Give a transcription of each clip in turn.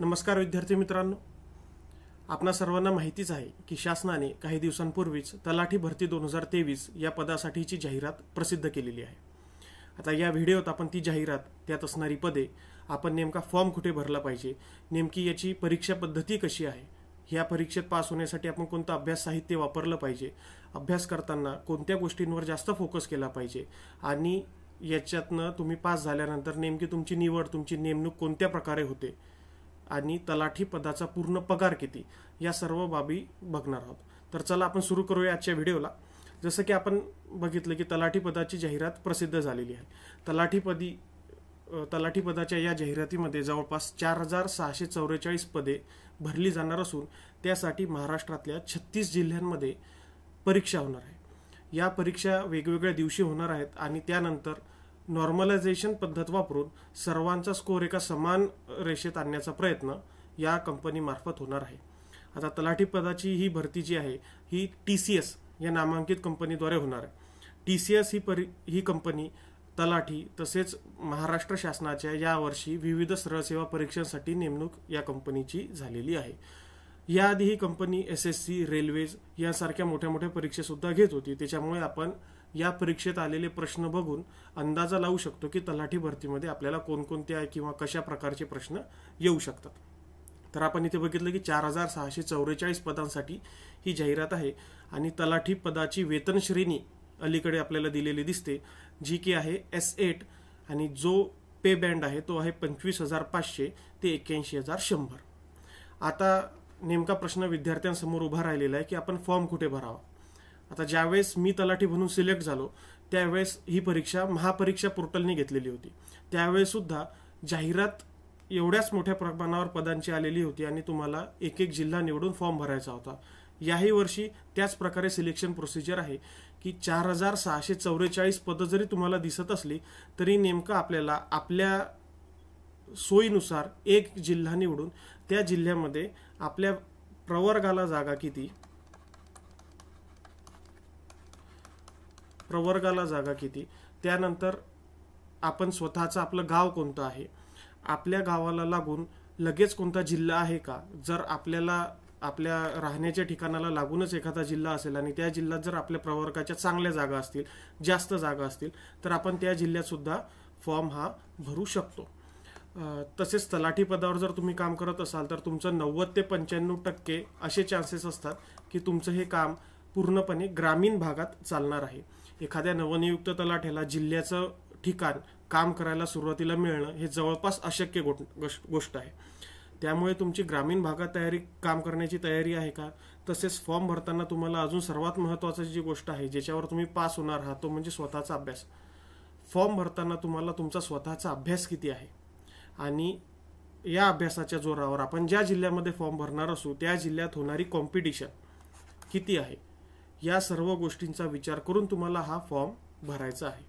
नमस्कार विद्यार्थी मित्रांनो आपणा सर्वांना माहितीच आहे की शासनाने काही दिवसांपूर्वीच तलाठी भरती दोन हजार तेवीस या पदासाठीची जाहिरात प्रसिद्ध केलेली आहे आता या व्हिडिओत आपण ती जाहिरात त्यात असणारी पदे आपण नेमका फॉर्म कुठे भरला पाहिजे नेमकी याची परीक्षा पद्धती कशी आहे ह्या परीक्षेत पास होण्यासाठी आपण कोणतं अभ्यास साहित्य वापरलं पाहिजे अभ्यास करताना कोणत्या गोष्टींवर जास्त फोकस केला पाहिजे आणि याच्यातनं तुम्ही पास झाल्यानंतर नेमकी तुमची निवड तुमची नेमणूक कोणत्या प्रकारे होते आणि तलाठी पदाचा पूर्ण पगार किती या सर्व बाबी बघणार आहोत तर चला आपण सुरू करूया आजच्या व्हिडिओला जसं की आपण बघितलं की तलाठी पदाची जाहिरात प्रसिद्ध झालेली आहे तलाठीपदी तलाठी पदाच्या या जाहिरातीमध्ये जवळपास चार हजार सहाशे चौवेचाळीस पदे भरली जाणार असून त्यासाठी महाराष्ट्रातल्या छत्तीस जिल्ह्यांमध्ये परीक्षा होणार आहे या परीक्षा वेगवेगळ्या दिवशी होणार आहेत आणि त्यानंतर नॉर्मलायझेशन पद्धत वापरून सर्वांचा स्कोअर एका समान रेषेत आणण्याचा प्रयत्न या कंपनीमार्फत होणार आहे आता तलाठी पदाची ही भरती जी आहे ही टी सी एस या नामांकित कंपनीद्वारे होणार आहे टी सी एस ही परि ही कंपनी तलाठी तसेच महाराष्ट्र शासनाच्या यावर्षी विविध सरळसेवा परीक्षांसाठी नेमणूक या कंपनीची झालेली आहे याआधी ही company S S C railways यासारख्या मोठ्या मोठ्या परीक्षेसुद्धा घेत होती त्याच्यामुळे आपण या परीक्षेत आलेले प्रश्न बघून अंदाजा लावू शकतो की तलाठी भरतीमध्ये आपल्याला कोणकोणत्या किंवा कशा प्रकारचे प्रश्न येऊ शकतात तर आपण इथे बघितलं की चार हजार सहाशे चौवेचाळीस पदांसाठी ही जाहिरात आहे आणि तलाठी पदाची वेतन श्रेणी अलीकडे आपल्याला दिलेली दिसते जी की आहे एस एट आणि जो पे बँड आहे तो आहे पंचवीस हजार पाचशे ते एक्क्याऐंशी हजार शंभर आता नेमका प्रश्न विद्यार्थ्यांसमोर उभा राहिलेला आहे की आपण फॉर्म कुठे भरावा आता ज्यावेळेस मी तलाठी म्हणून सिलेक्ट झालो त्यावेळेस ही परीक्षा महापरीक्षा पोर्टलने घेतलेली होती त्यावेळेस सुद्धा जाहिरात एवढ्याच मोठ्या प्रमाणावर पदांची आलेली होती आणि तुम्हाला एक एक जिल्हा निवडून फॉर्म भरायचा होता याही वर्षी त्याच प्रकारे सिलेक्शन प्रोसिजर आहे की चार हजार सहाशे चौवेचाळीस पदं जरी तुम्हाला दिसत असली तरी नेमकं आपल्याला आपल्या सोयीनुसार एक जिल्हा निवडून त्या जिल्ह्यामध्ये आपल्या प्रवर्गाला जागा किती प्रवर्गाला जागा किती त्यानंतर आपण स्वतःचं आपलं गाव कोणतं आहे आपल्या गावाला लागून लगेच कोणता जिल्हा आहे का जर आपल्याला आपल्या राहण्याच्या ठिकाणाला लागूनच एखादा जिल्हा असेल आणि त्या जिल्ह्यात जर आपल्या प्रवर्गाच्या चांगल्या जागा असतील जास्त जागा असतील तर आपण त्या जिल्ह्यातसुद्धा फॉर्म हा भरू शकतो तसेच तलाठी पदावर जर तुम्ही काम करत असाल तर तुमचं नव्वद ते पंच्याण्णव टक्के असे चान्सेस असतात की तुमचं हे काम पूर्णपणे ग्रामीण भागात चालणार आहे एखाद्या नवनियुक्त तलाठ्याला जिल्ह्याचं ठिकाण काम करायला सुरुवातीला मिळणं हे जवळपास अशक्य गोट गोष्ट आहे त्यामुळे तुमची ग्रामीण भागात तयारी काम करण्याची तयारी आहे का तसेच फॉर्म भरताना तुम्हाला अजून सर्वात महत्त्वाची जी गोष्ट आहे ज्याच्यावर तुम्ही पास होणार आहात तो म्हणजे स्वतःचा अभ्यास फॉर्म भरताना तुम्हाला तुमचा स्वतःचा अभ्यास किती आहे आणि या अभ्यासाच्या जोरावर आपण ज्या जिल्ह्यामध्ये फॉर्म भरणार असू त्या जिल्ह्यात होणारी कॉम्पिटिशन किती आहे या सर्व गोष्टींचा विचार करून तुम्हाला हा फॉर्म भरायचा आहे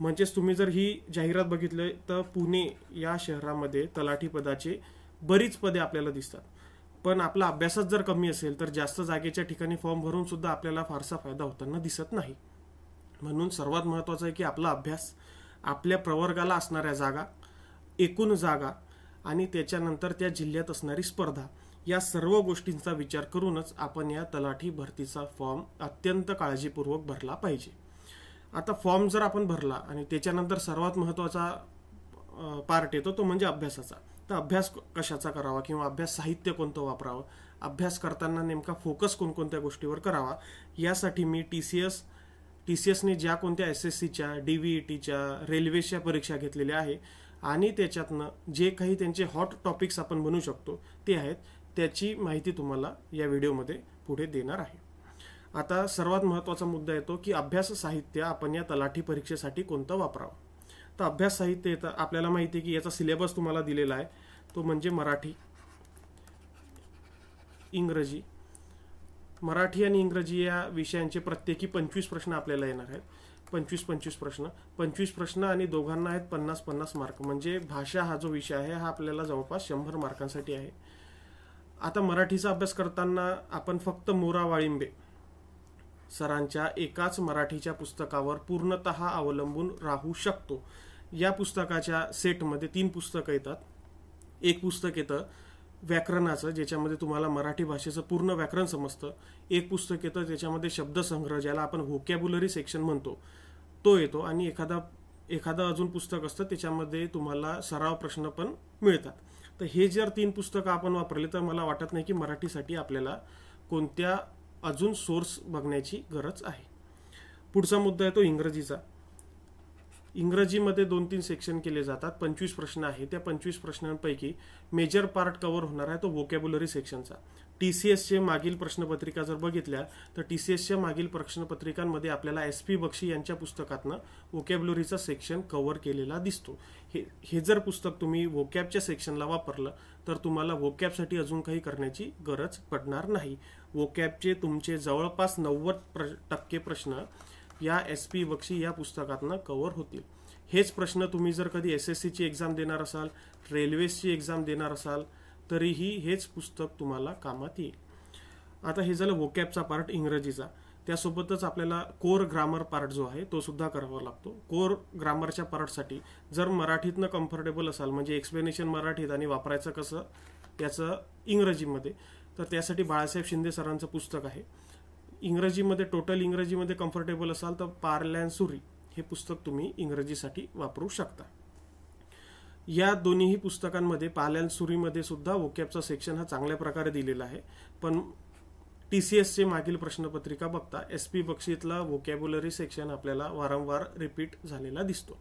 म्हणजेच तुम्ही जर ही जाहिरात बघितली तर पुणे या शहरामध्ये तलाठी पदाचे बरीच पदे आपल्याला दिसतात पण आपला अभ्यासच जर कमी असेल तर जास्त जागेच्या ठिकाणी फॉर्म भरून सुद्धा आपल्याला फारसा फायदा होताना दिसत नाही म्हणून सर्वात महत्वाचं आहे की आपला अभ्यास आपल्या प्रवर्गाला असणाऱ्या जागा एकूण जागा आणि त्याच्यानंतर त्या जिल्ह्यात असणारी स्पर्धा या सर्व गोष्टींचा विचार करूनच आपण या तलाठी भरतीचा फॉर्म अत्यंत काळजीपूर्वक भरला पाहिजे आता फॉर्म जर आपण भरला आणि त्याच्यानंतर सर्वात महत्त्वाचा पार्ट येतो तो म्हणजे अभ्यासाचा तर अभ्यास कशाचा करावा किंवा अभ्यास साहित्य कोणतं वापरावं अभ्यास करताना नेमका फोकस कोणकोणत्या गोष्टीवर करावा यासाठी मी T C S T C एसने ज्या कोणत्या एस एस सीच्या डी व्ही ई e टीच्या रेल्वेच्या परीक्षा घेतलेल्या आहे आणि त्याच्यातनं जे काही त्यांचे हॉट टॉपिक्स आपण बनू शकतो ते आहेत त्याची माहिती तुम्हाला या व्हिडिओमध्ये पुढे देणार आहे आता सर्वात महत्त्वाचा मुद्दा येतो की अभ्यास साहित्य आपण या तलाठी परीक्षेसाठी कोणतं वापरावं तर अभ्यास साहित्य येतं आपल्याला माहिती आहे की याचा सिलेबस तुम्हाला दिलेला आहे तो म्हणजे मराठी इंग्रजी मराठी आणि इंग्रजी या विषयांचे प्रत्येकी पंचवीस प्रश्न आपल्याला येणार आहेत पंचवीस पंचवीस प्रश्न पंचवीस प्रश्न आणि दोघांना आहेत पन्नास पन्नास मार्क म्हणजे भाषा हा जो विषय आहे हा आपल्याला जवळपास शंभर मार्कांसाठी आहे आता मराठीचा अभ्यास करताना आपण फक्त मोरा वाळिंबे सरांच्या एकाच मराठीच्या पुस्तकावर पूर्णत अवलंबून राहू शकतो या पुस्तकाच्या सेटमध्ये तीन पुस्तकं येतात एक पुस्तक येतं व्याकरणाचं ज्याच्यामध्ये तुम्हाला मराठी भाषेचं पूर्ण व्याकरण समजतं एक पुस्तक येतं ज्याच्यामध्ये शब्दसंग्रह ज्याला आपण व्होकॅब्युलरी सेक्शन म्हणतो तो येतो आणि एखादा एखादं अजून पुस्तक असतं त्याच्यामध्ये तुम्हाला सराव प्रश्न पण मिळतात तर हे जर तीन पुस्तकं आपण वापरले तर मला वाटत नाही की मराठीसाठी आपल्याला कोणत्या अजून सोर्स बघण्याची गरज आहे पुढचा मुद्दा आहे तो इंग्रजीचा इंग्रजीमध्ये दोन तीन सेक्शन केले जातात पंचवीस प्रश्न आहे त्या पंचवीस प्रश्नांपैकी मेजर पार्ट कव्हर होणार आहे तो व्होकॅब्युलरी सेक्शनचा टी सी एसचे मागील प्रश्नपत्रिका जर बघितल्या तर टी सी एसच्या मागील प्रश्नपत्रिकांमध्ये आपल्याला एस पी बक्षी यांच्या पुस्तकातनं व्होकॅब्युलरीचा सेक्शन कव्हर केलेला दिसतो हे हे जर पुस्तक तुम्ही व्होकॅबच्या सेक्शनला वापरलं तर तुम्हाला वोकॅबसाठी अजून काही करण्याची गरज पडणार नाही वोकॅबचे तुमचे जवळपास नव्वद प्र टक्के प्रश्न या एस पी बक्षी या पुस्तकातनं कवर होतील हेच प्रश्न तुम्ही जर कधी एस एस सीची एक्झाम देणार असाल रेल्वेजची एक्झाम देणार असाल तरीही हेच पुस्तक तुम्हाला कामात येईल आता हे झालं वोकॅपचा पार्ट इंग्रजीचा त्यासोबतच आपल्याला कोर ग्रामर पार्ट जो आहे तो सुद्धा करावा लागतो कोर ग्रामरच्या पार्टसाठी जर मराठीतनं कम्फर्टेबल असाल म्हणजे एक्सप्लेनेशन मराठीत आणि वापरायचं कसं याचं इंग्रजीमध्ये तर त्यासाठी बाळासाहेब शिंदे सरांचं पुस्तक आहे इंग्रजीमध्ये टोटल इंग्रजीमध्ये कम्फर्टेबल असाल तर सुरी हे पुस्तक तुम्ही इंग्रजीसाठी वापरू शकता या दोन्हीही पुस्तकांमध्ये सुरीमध्ये सुद्धा वोकॅबचा सेक्शन हा चांगल्या प्रकारे दिलेला आहे पण टी सी एसचे मागील प्रश्नपत्रिका बघता एस पी बक्षीतला वोकॅब्युलरी सेक्शन आपल्याला वारंवार रिपीट झालेला दिसतो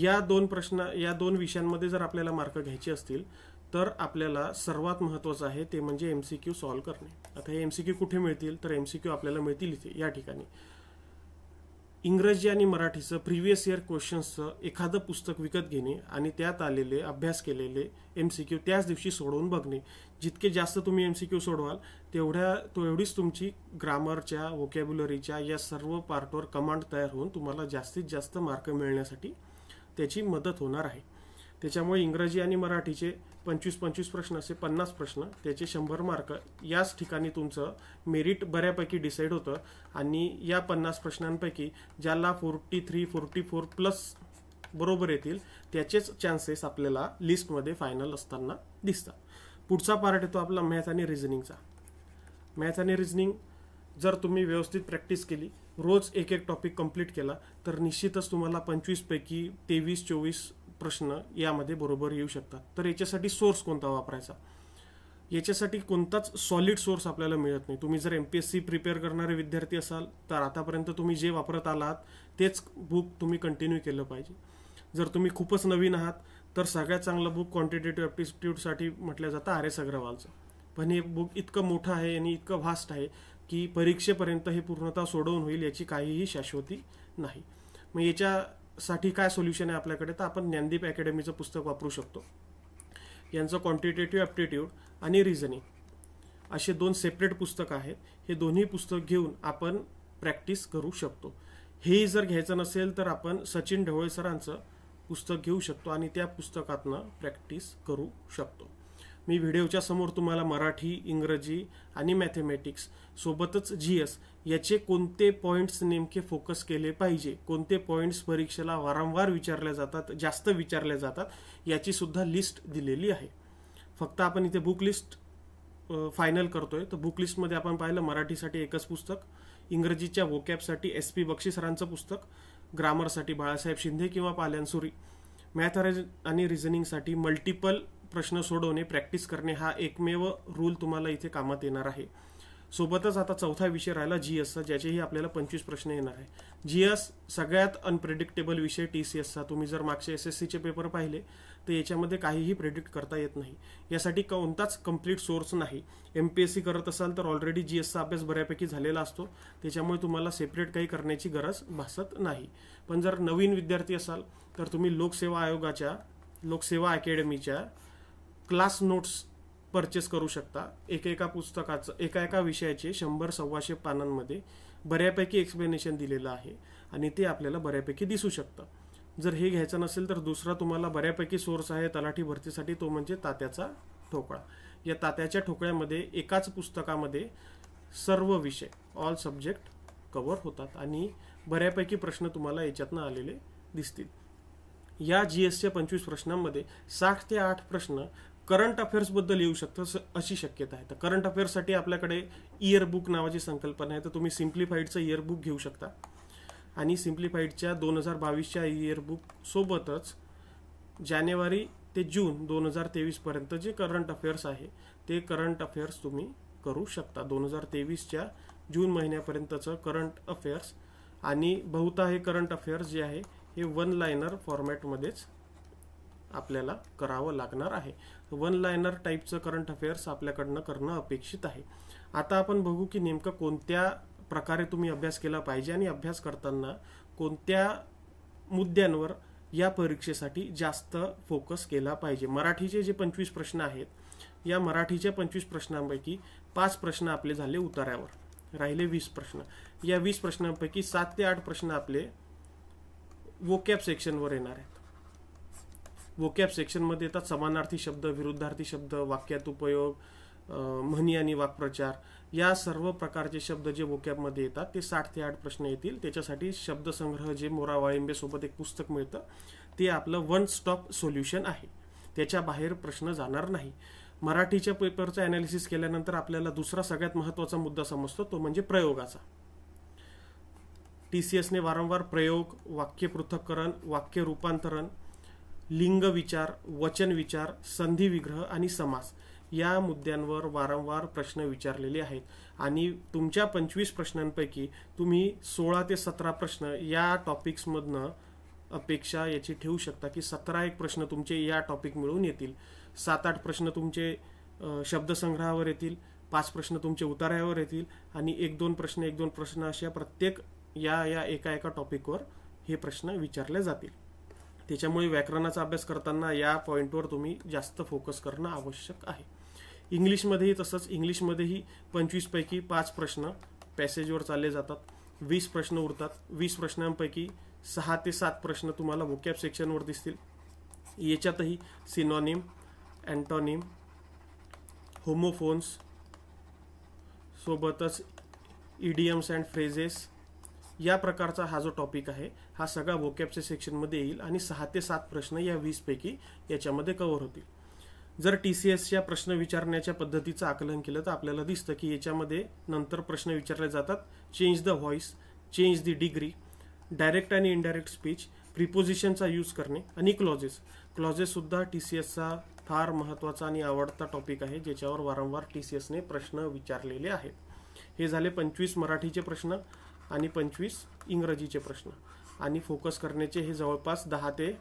या दोन प्रश्न या दोन विषयांमध्ये जर आपल्याला मार्क घ्यायचे असतील तर आपल्याला सर्वात महत्त्वाचं आहे ते म्हणजे एम सी क्यू सॉल्व्ह करणे आता हे एम सी क्यू कुठे मिळतील तर एम सी क्यू आपल्याला मिळतील इथे या ठिकाणी इंग्रजी आणि मराठीचं प्रिव्हियस इयर क्वेश्चन्सचं एखादं पुस्तक विकत घेणे आणि त्यात आलेले अभ्यास केलेले एम सी क्यू त्याच दिवशी सोडवून बघणे जितके जास्त तुम्ही एम सी क्यू सोडवाल तेवढ्या तो एवढीच तुमची ग्रामरच्या वोकॅब्युलरीच्या या सर्व पार्टवर कमांड तयार होऊन तुम्हाला जास्तीत जास्त मार्क मिळण्यासाठी त्याची मदत होणार आहे त्याच्यामुळे इंग्रजी आणि मराठीचे पंचवीस पंचवीस प्रश्न असे पन्नास प्रश्न त्याचे शंभर मार्क याच ठिकाणी तुमचं मेरिट बऱ्यापैकी डिसाईड होतं आणि या पन्नास प्रश्नांपैकी ज्याला forty three forty four plus बरोबर येतील त्याचेच चान्सेस आपल्याला लिस्टमध्ये फायनल असताना दिसतात पुढचा पार्ट येतो आपला मॅथ आणि रिझनिंगचा मॅथ आणि रिझनिंग जर तुम्ही व्यवस्थित प्रॅक्टिस केली रोज एक एक टॉपिक कंप्लीट केला तर निश्चितच तुम्हाला पंचवीसपैकी तेवीस चोवीस प्रश्न यामध्ये बरोबर येऊ शकतात तर याच्यासाठी सोर्स कोणता वापरायचा याच्यासाठी कोणताच सॉलिड सोर्स आपल्याला मिळत नाही तुम्ही जर M P S C prepare करणारे विद्यार्थी असाल तर आतापर्यंत तुम्ही जे वापरत आलात तेच बुक तुम्ही कंटिन्यू केलं पाहिजे जर तुम्ही खूपच नवीन आहात तर सगळ्यात चांगलं बुक क्वांटिटेटिव्ह ॲप्टिट्यूडसाठी म्हटलं जातं आर एस अग्रवालचं पण हे बुक इतकं मोठं आहे आणि इतकं व्हास्ट आहे की परीक्षेपर्यंत हे पूर्णतः सोडवून होईल याची काहीही शाश्वती नाही मग याच्या साठी काय सोल्युशन आहे आपल्याकडे तर आपण ज्ञानदीप अकॅडमीचं पुस्तक वापरू शकतो यांचं क्वांटिटेटिव्ह ॲप्टिट्यूड आणि रिझनिंग असे दोन सेपरेट पुस्तक आहेत हे दोन्ही पुस्तक घेऊन आपण प्रॅक्टिस करू शकतो हेही जर घ्यायचं नसेल तर आपण सचिन ढवळे सरांचं पुस्तक घेऊ शकतो आणि त्या पुस्तकातनं प्रॅक्टिस करू शकतो मी व्हिडिओच्या समोर तुम्हाला मराठी इंग्रजी आणि मॅथेमॅटिक्स सोबतच जी एस याचे कोणते पॉईंट्स नेमके फोकस केले पाहिजे कोणते पॉईंट्स परीक्षेला वारंवार विचारल्या जातात जास्त विचारल्या जातात याची सुद्धा लिस्ट दिलेली आहे फक्त आपण इथे बुक लिस्ट फायनल करतोय तर बुक लिस्टमध्ये आपण पाहिलं मराठीसाठी एकच पुस्तक इंग्रजीच्या वोकॅपसाठी एस पी बक्षीसरांचं पुस्तक ग्रामरसाठी बाळासाहेब शिंदे किंवा पाल्यांसुरी मॅथ आणि रिझनिंगसाठी मल्टिपल प्रश्न सोडवणे प्रॅक्टिस करणे हा एकमेव रूल तुम्हाला इथे कामात येणार आहे सोबतच आता चौथा विषय राहिला जी एसचा ज्याचेही आपल्याला पंचवीस प्रश्न येणार आहे जी एस सगळ्यात अनप्रेडिक्टेबल विषय टी सी एसचा तुम्ही जर मागचे एस एस सीचे पेपर पाहिले तर याच्यामध्ये काहीही प्रेडिक्ट करता येत नाही यासाठी कोणताच कम्प्लीट सोर्स नाही एम पी एस सी करत असाल तर ऑलरेडी जी एसचा अभ्यास बऱ्यापैकी झालेला असतो त्याच्यामुळे तुम्हाला सेपरेट काही करण्याची गरज भासत नाही पण जर नवीन विद्यार्थी असाल तर तुम्ही लोकसेवा आयोगाच्या लोकसेवा अकॅडमीच्या क्लास नोट्स परचेस करू शकता एक एका पुस्तकाचं एका एका विषयाचे शंभर सव्वाशे पानांमध्ये बऱ्यापैकी एक्सप्लेनेशन दिलेलं आहे आणि ते आपल्याला बऱ्यापैकी दिसू शकतं जर हे घ्यायचं नसेल तर दुसरा तुम्हाला बऱ्यापैकी सोर्स आहे तलाठी भरतीसाठी तो म्हणजे तात्याचा ठोकळा या तात्याच्या ठोकळ्यामध्ये एकाच पुस्तकामध्ये सर्व विषय ऑल सब्जेक्ट कवर होतात आणि बऱ्यापैकी प्रश्न तुम्हाला याच्यातनं आलेले दिसतील या जी एसच्या पंचवीस प्रश्नांमध्ये साठ ते आठ प्रश्न करंट अफेअर्सबद्दल येऊ शकतं अशी शक्यता आहे तर करंट अफेअर्ससाठी आपल्याकडे इयरबुक नावाची संकल्पना आहे तर तुम्ही सिम्प्लिफाईडचं इयरबुक घेऊ शकता आणि सिम्प्लिफाईडच्या दोन हजार बावीसच्या सोबतच जानेवारी ते जून दोन हजार तेवीसपर्यंत जे करंट अफेअर्स आहे ते करंट अफेअर्स तुम्ही करू शकता दोन हजार तेवीसच्या जून महिन्यापर्यंतचं करंट अफेअर्स आणि बहुता हे करंट अफेअर्स जे आहे हे वन लायनर फॉर्मॅटमध्येच आपल्याला करावं लागणार आहे वन लायनर टाईपचं करंट अफेअर्स आपल्याकडनं करणं अपेक्षित आहे आता आपण बघू की नेमकं कोणत्या प्रकारे तुम्ही अभ्यास केला पाहिजे आणि अभ्यास करताना कोणत्या मुद्द्यांवर या परीक्षेसाठी जास्त फोकस केला पाहिजे मराठीचे जे पंचवीस प्रश्न आहेत या मराठीच्या पंचवीस प्रश्नांपैकी पाच प्रश्न आपले झाले उतार्यावर राहिले वीस प्रश्न या वीस प्रश्नांपैकी सात ते आठ प्रश्न आपले वोकॅप सेक्शनवर येणार आहेत वोकॅप सेक्शनमध्ये येतात समानार्थी शब्द विरुद्धार्थी शब्द वाक्यात उपयोग म्हणी आणि वाक्प्रचार या सर्व प्रकारचे शब्द जे वोकॅपमध्ये येतात ते साठ ते आठ प्रश्न येतील त्याच्यासाठी शब्दसंग्रह जे मोरा वाळिंबेसोबत एक पुस्तक मिळतं ते आपलं वन स्टॉप सोल्युशन आहे त्याच्या बाहेर प्रश्न जाणार नाही मराठीच्या पेपरचं ॲनालिसिस केल्यानंतर आपल्याला दुसरा सगळ्यात महत्त्वाचा मुद्दा समजतो तो म्हणजे प्रयोगाचा टी सी एसने वारंवार प्रयोग वाक्य पृथक्करण वाक्य रूपांतरण लिंग विचार वचन विचार संधी विग्रह आणि समास या मुद्द्यांवर वारंवार प्रश्न विचारलेले आहेत आणि तुमच्या पंचवीस प्रश्नांपैकी तुम्ही सोळा ते सतरा प्रश्न या टॉपिक्समधनं अपेक्षा याची ठेवू शकता की सतरा एक प्रश्न तुमचे या टॉपिक मिळून येतील सात आठ प्रश्न तुमचे शब्दसंग्रहावर येतील पाच प्रश्न तुमचे उतारावर येतील आणि एक दोन प्रश्न एक दोन प्रश्न अशा प्रत्येक या या एका एका टॉपिकवर हे प्रश्न विचारले जातील त्याच्यामुळे व्याकरणाचा अभ्यास करताना या पॉईंटवर तुम्ही जास्त फोकस करणं आवश्यक आहे इंग्लिशमध्येही तसंच इंग्लिशमध्येही पंचवीसपैकी पाच प्रश्न पॅसेजवर चालले जातात वीस प्रश्न उरतात वीस प्रश्नांपैकी सहा ते सात प्रश्न तुम्हाला वोकॅब सेक्शनवर दिसतील याच्यातही सिनॉनिम अँटॉनिम होमोफोन्स सोबतच इडियम्स अँड फ्रेजेस या प्रकारचा हा जो टॉपिक आहे हा सगळा वोकॅपच्या सेक्शनमध्ये येईल आणि सहा ते सात प्रश्न या वीसपैकी याच्यामध्ये कव्हर होतील जर टी सी एसच्या प्रश्न विचारण्याच्या पद्धतीचं आकलन केलं तर आपल्याला दिसतं की याच्यामध्ये नंतर प्रश्न विचारले जातात change the voice change the degree direct आणि इनडायरेक्ट स्पीच प्रिपोजिशनचा यूज करणे आणि क्लॉजेस क्लॉजेससुद्धा टी सी एसचा फार महत्त्वाचा आणि आवडता टॉपिक आहे ज्याच्यावर वारंवार टी सी एसने प्रश्न विचारलेले आहेत हे झाले पंचवीस मराठीचे प्रश्न आणि पंचवीस इंग्रजीचे प्रश्न आणि फोकस करण्याचे हे जवळपास दहा ते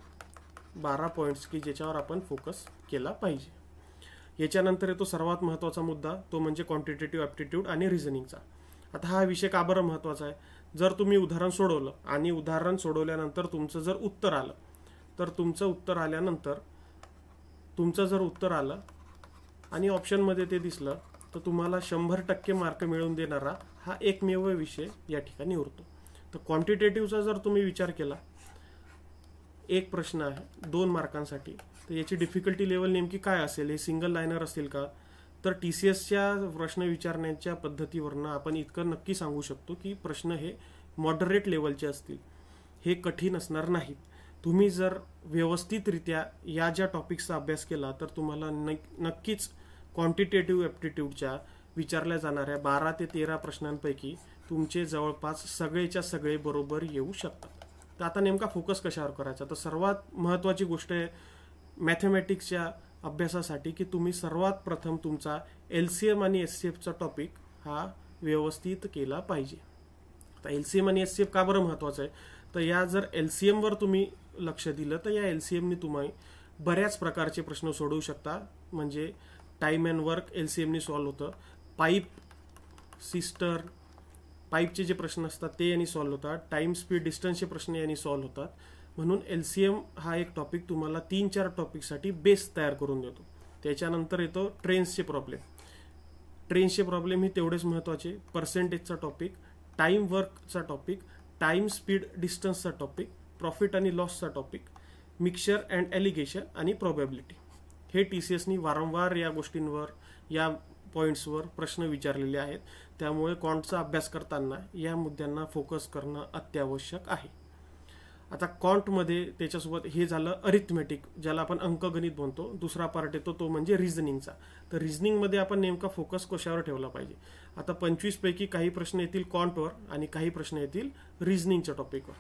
बारा पॉईंट्स की ज्याच्यावर आपण फोकस केला पाहिजे याच्यानंतर येतो सर्वात महत्त्वाचा मुद्दा तो म्हणजे क्वांटिटेटिव्ह ॲप्टिट्यूड आणि रिझनिंगचा आता हा विषय का बरं महत्त्वाचा आहे जर तुम्ही उदाहरण सोडवलं आणि उदाहरण सोडवल्यानंतर तुमचं जर उत्तर आलं तर तुमचं उत्तर आल्यानंतर तुमचं जर उत्तर आलं आणि ऑप्शनमध्ये ते दिसलं तर तुम्हाला शंभर टक्के मार्क मिळवून देणारा हा एकमेव विषय या ठिकाणी उरतो तर क्वांटिटेटिव्हचा जर तुम्ही विचार केला एक प्रश्न आहे दोन मार्कांसाठी तर याची डिफिकल्टी लेवल नेमकी काय असेल हे सिंगल लायनर असेल का तर टी सी एसच्या प्रश्न विचारण्याच्या पद्धतीवरनं आपण इतकं नक्की सांगू शकतो की प्रश्न हे मॉडरेट लेवलचे असतील हे कठीण असणार नाहीत तुम्ही जर व्यवस्थितरित्या या ज्या टॉपिक्सचा अभ्यास केला तर तुम्हाला नक्कीच क्वांटिटेटिव्ह ॲप्टिट्यूडच्या विचारल्या जाणाऱ्या बारा ते तेरा प्रश्नांपैकी तुमचे जवळपास सगळेच्या सगळे बरोबर येऊ शकतात तर आता नेमका फोकस कशावर करायचा तर सर्वात महत्त्वाची गोष्ट आहे मॅथमॅटिक्सच्या अभ्यासासाठी की तुम्ही सर्वात प्रथम तुमचा एल सी एम आणि एस सी एफचा टॉपिक हा व्यवस्थित केला पाहिजे तर एल सी एम आणि एस सी एफ का बरं महत्त्वाचं आहे तर या जर एल सी एमवर तुम्ही लक्ष दिलं तर या एल सी एमने तुम्ही बऱ्याच प्रकारचे प्रश्न सोडवू शकता म्हणजे time and work L C एमने सॉल्व्ह होतं पाईप सिस्टर पाईपचे जे प्रश्न असतात ते यांनी सॉल्व्ह होतात टाईम स्पीड डिस्टन्सचे प्रश्न यांनी सॉल्व्ह होतात म्हणून एल सी एम हा एक टॉपिक तुम्हाला तीन चार टॉपिकसाठी बेस तयार करून देतो त्याच्यानंतर येतो ट्रेन्सचे प्रॉब्लेम ट्रेन्सचे प्रॉब्लेम हे तेवढेच महत्त्वाचे पर्सेंटेजचा टॉपिक टाईम वर्कचा टॉपिक टाईम स्पीड डिस्टन्सचा टॉपिक प्रॉफिट आणि लॉसचा टॉपिक मिक्सचर अँड एलिगेशन आणि प्रॉबॅबिलिटी हे टी सी एसनी वारंवार या गोष्टींवर या पॉईंट्सवर प्रश्न विचारलेले आहेत त्यामुळे कॉन्टचा अभ्यास करताना या मुद्द्यांना फोकस करणं अत्यावश्यक आहे आता कॉन्टमध्ये त्याच्यासोबत हे झालं अरिथमेटिक ज्याला आपण अंकगणित म्हणतो दुसरा पार्ट येतो तो म्हणजे रिझनिंगचा तर रिझनिंगमध्ये आपण नेमका फोकस कशावर ठेवला पाहिजे आता पंचवीसपैकी काही प्रश्न येतील कॉन्टवर आणि काही प्रश्न येतील रिझनिंगच्या टॉपिकवर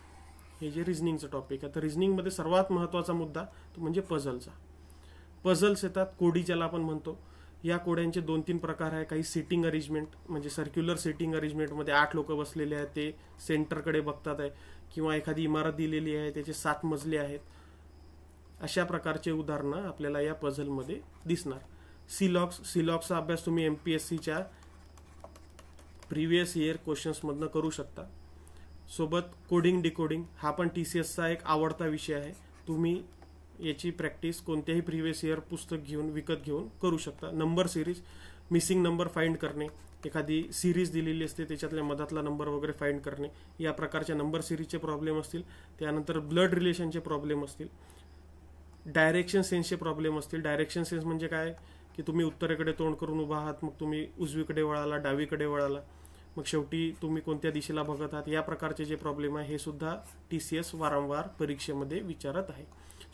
हे जे रिझनिंगचं टॉपिक आहे तर रिझनिंगमध्ये सर्वात महत्त्वाचा मुद्दा तो म्हणजे पझलचा पझल्स येतात कोडी ज्याला आपण म्हणतो या कोड्यांचे दोन तीन प्रकार आहे काही सिटिंग अरेंजमेंट म्हणजे सर्क्युलर सिटिंग अरेंजमेंटमध्ये आठ लोक बसलेले आहेत ते सेंटरकडे बघतात आहे किंवा एखादी इमारत दिलेली आहे त्याचे सात मजले आहेत अशा प्रकारचे उदाहरणं आपल्याला या पझलमध्ये दिसणार सिलॉक्स सिलॉक्सचा अभ्यास तुम्ही एम पी एस सीच्या प्रिव्हियस इयर क्वेश्चन्समधनं करू शकता सोबत कोडिंग डिकोडिंग हा पण टी सी एसचा एक आवडता विषय आहे तुम्ही याची प्रॅक्टिस कोणत्याही प्रिव्हियस इयर पुस्तक घेऊन विकत घेऊन करू शकता number series missing number find करणे एखादी सिरीज दिलेली असते त्याच्यातल्या मधातला नंबर वगैरे फाइंड करणे या प्रकारच्या नंबर सिरीजचे प्रॉब्लेम असतील त्यानंतर ब्लड रिलेशनचे प्रॉब्लेम असतील डायरेक्शन सेन्सचे प्रॉब्लेम असतील डायरेक्शन सेन्स म्हणजे काय की तुम्ही उत्तरेकडे तोंड करून उभा आहात मग तुम्ही उजवीकडे वळाला डावीकडे वळाला मग शेवटी तुम्ही कोणत्या दिशेला बघत आहात या प्रकारचे जे प्रॉब्लेम आहे हे सुद्धा टी सी एस वारंवार परीक्षेमध्ये विचारत आहे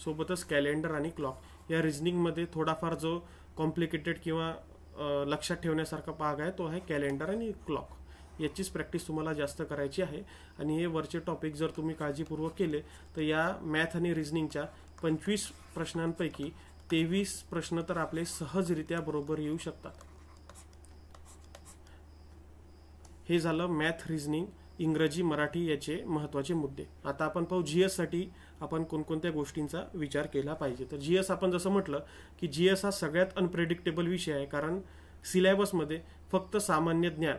सोबतच कॅलेंडर आणि क्लॉक या रिजनिंगमध्ये थोडाफार जो कॉम्प्लिकेटेड किंवा लक्षात ठेवण्यासारखा भाग आहे तो आहे कॅलेंडर आणि क्लॉक याचीच प्रॅक्टिस तुम्हाला जास्त करायची आहे आणि हे वरचे टॉपिक जर तुम्ही काळजीपूर्वक केले तर या मॅथ आणि रिजनिंगच्या पंचवीस प्रश्नांपैकी तेवीस प्रश्न तर आपले सहजरित्या बरोबर येऊ शकतात हे झालं मॅथ रिजनिंग इंग्रजी मराठी याचे महत्त्वाचे मुद्दे आता आपण पाहू जी साठी आपण कोणकोणत्या गोष्टींचा विचार केला पाहिजे तर जी एस आपण जसं म्हटलं की जी एस हा सगळ्यात अनप्रेडिक्टेबल विषय आहे कारण सिलेबसमध्ये फक्त सामान्य ज्ञान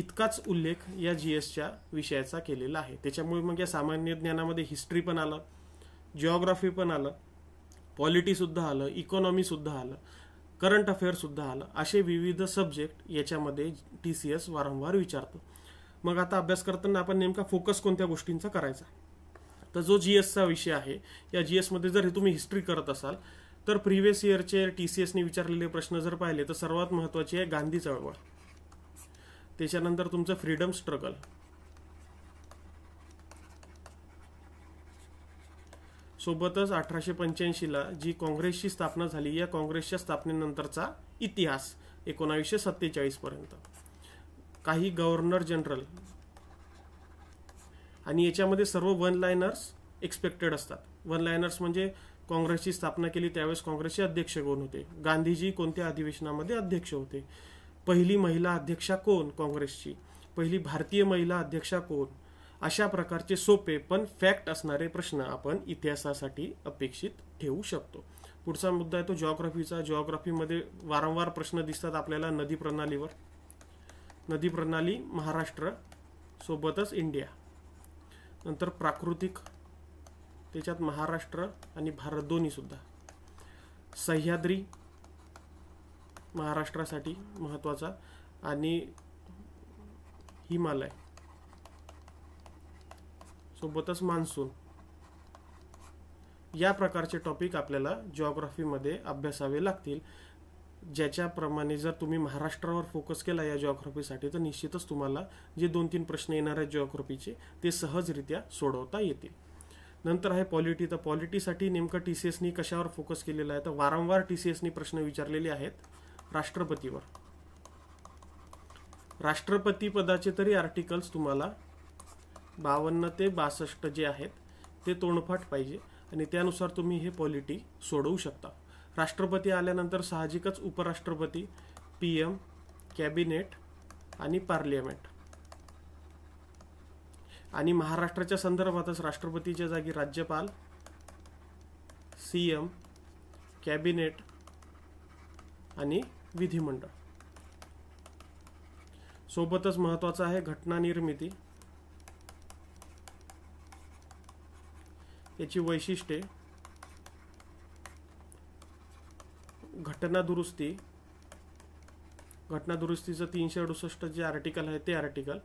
इतकाच उल्लेख या जी एसच्या विषयाचा केलेला आहे त्याच्यामुळे मग या सामान्य ज्ञानामध्ये हिस्ट्री पण आलं जिओग्राफी पण आलं पॉलिटीसुद्धा आलं इकॉनॉमीसुद्धा आलं करंट अफेअर्ससुद्धा आलं असे विविध सब्जेक्ट याच्यामध्ये टी सी एस वारंवार विचारतो मग आता अभ्यास करताना आपण नेमका फोकस कोणत्या गोष्टींचा करायचा तर जो जी एसचा विषय आहे या जी एसमध्ये जर तुम्ही हिस्ट्री करत असाल तर प्रिव्हियस इयरचे टी सी एसने विचारलेले प्रश्न जर पाहिले तर सर्वात महत्वाचे आहे गांधी चळवळ त्याच्यानंतर तुमचं फ्रीडम स्ट्रगल सोबतच अठराशे पंच्याऐंशीला जी काँग्रेसची स्थापना झाली या काँग्रेसच्या स्थापनेनंतरचा इतिहास एकोणावीसशे सत्तेचाळीसपर्यंत काही गव्हर्नर जनरल आणि याच्यामध्ये सर्व वन लायनर्स एक्सपेक्टेड असतात वन लायनर्स म्हणजे काँग्रेसची स्थापना केली त्यावेळेस काँग्रेसचे अध्यक्ष कोण होते गांधीजी कोणत्या अधिवेशनामध्ये अध्यक्ष होते पहिली महिला अध्यक्षा कोण काँग्रेसची पहिली भारतीय महिला अध्यक्षा कोण अशा प्रकारचे सोपे पण फॅक्ट असणारे प्रश्न आपण इतिहासासाठी अपेक्षित ठेवू शकतो पुढचा मुद्दा आहे तो जॉग्रफीचा जॉग्रफीमध्ये वारंवार प्रश्न दिसतात आपल्याला नदी प्रणालीवर नदी प्रणाली महाराष्ट्र सोबतच इंडिया नंतर प्राकृतिक त्याच्यात महाराष्ट्र आणि भारत दोन्ही सुद्धा, सह्याद्री महाराष्ट्रासाठी महत्त्वाचा आणि हिमालय सोबतच मान्सून या प्रकारचे टॉपिक आपल्याला जिओग्राफीमध्ये अभ्यासावे लागतील ज्याच्याप्रमाणे जर तुम्ही महाराष्ट्रावर फोकस केला या जिओग्राफीसाठी तर निश्चितच तुम्हाला जे दोन तीन प्रश्न येणार आहेत जिओग्राफीचे ते सहजरित्या सोडवता येतील नंतर आहे पॉलिटी तर पॉलिटीसाठी नेमकं टी सी एसनी कशावर फोकस केलेला आहे तर वारंवार टी सी एसनी प्रश्न विचारलेले आहेत राष्ट्रपतीवर राष्ट्रपती पदाचे तरी आर्टिकल्स तुम्हाला बावन्न ते बासष्ट जे आहेत ते तोंडफाट पाहिजे आणि त्यानुसार तुम्ही हे पॉलिटी सोडवू शकता राष्ट्रपती आल्यानंतर साहजिकच उपराष्ट्रपती पी एम कॅबिनेट आणि पार्लियामेंट आणि महाराष्ट्राच्या संदर्भातच राष्ट्रपतीच्या जागी राज्यपाल सी एम कॅबिनेट आणि विधिमंडळ सोबतच महत्त्वाचं आहे घटना निर्मिती याची वैशिष्ट्ये घटना दुरुस्ती घटना दुरुस्तीचं तीनशे अडुसष्ट जे आर्टिकल आहे ते आर्टिकल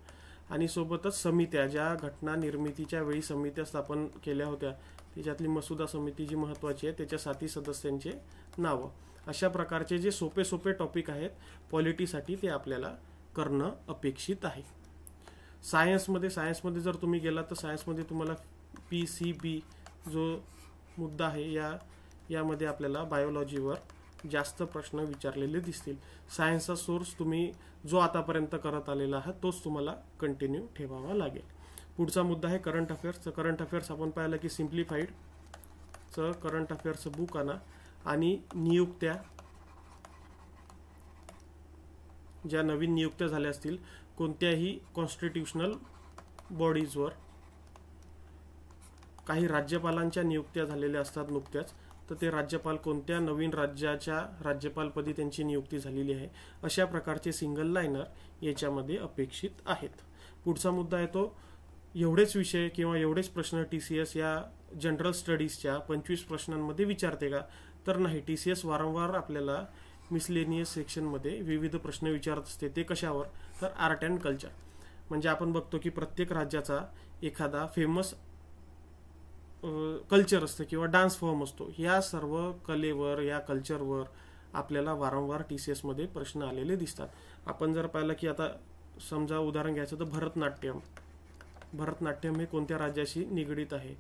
आणि सोबतच समित्या ज्या घटना निर्मितीच्या वेळी समित्या स्थापन केल्या होत्या त्याच्यातली मसुदा समिती जी महत्त्वाची आहे त्याच्या साथी सदस्यांचे नावं अशा प्रकारचे जे सोपे सोपे टॉपिक आहेत पॉलिटीसाठी ते आपल्याला करणं अपेक्षित आहे सायन्समध्ये सायन्समध्ये जर तुम्ही गेला तर सायन्समध्ये तुम्हाला पी सी बी जो मुद्दा आहे या यामध्ये आपल्याला बायोलॉजीवर जास्त प्रश्न विचारलेले दिसतील सायन्सचा सोर्स तुम्ही जो आतापर्यंत करत आलेला आहात तोच तुम्हाला कंटिन्यू ठेवावा लागेल पुढचा मुद्दा आहे करंट अफेअर्स करंट अफेअर्स आपण पाहिलं की च करंट अफेअर्सचं बुक आणा आणि नियुक्त्या ज्या नवीन नियुक्त्या झाल्या असतील कोणत्याही कॉन्स्टिट्युशनल बॉडीजवर काही राज्यपालांच्या नियुक्त्या झालेल्या असतात नुकत्याच तर ते राज्यपाल कोणत्या नवीन राज्याच्या राज्यपालपदी त्यांची नियुक्ती झालेली आहे अशा प्रकारचे सिंगल लायनर याच्यामध्ये अपेक्षित आहेत पुढचा मुद्दा येतो एवढेच विषय किंवा एवढेच प्रश्न टी सी एस या जनरल स्टडीजच्या पंचवीस प्रश्नांमध्ये विचारते का तर नाही टी सी एस वारंवार आपल्याला मिसलेनियस सेक्शनमध्ये विविध प्रश्न विचारत असते ते कशावर तर आर्ट अँड कल्चर म्हणजे आपण बघतो की प्रत्येक राज्याचा एखादा फेमस कल्चर असतं किंवा डान्स फॉर्म असतो या सर्व कलेवर या कल्चरवर आपल्याला वारंवार टी सी एसमध्ये प्रश्न आलेले दिसतात आपण जर पाहिलं की आता समजा उदाहरण घ्यायचं तर भरतनाट्यम भरतनाट्यम हे कोणत्या राज्याशी निगडीत आहे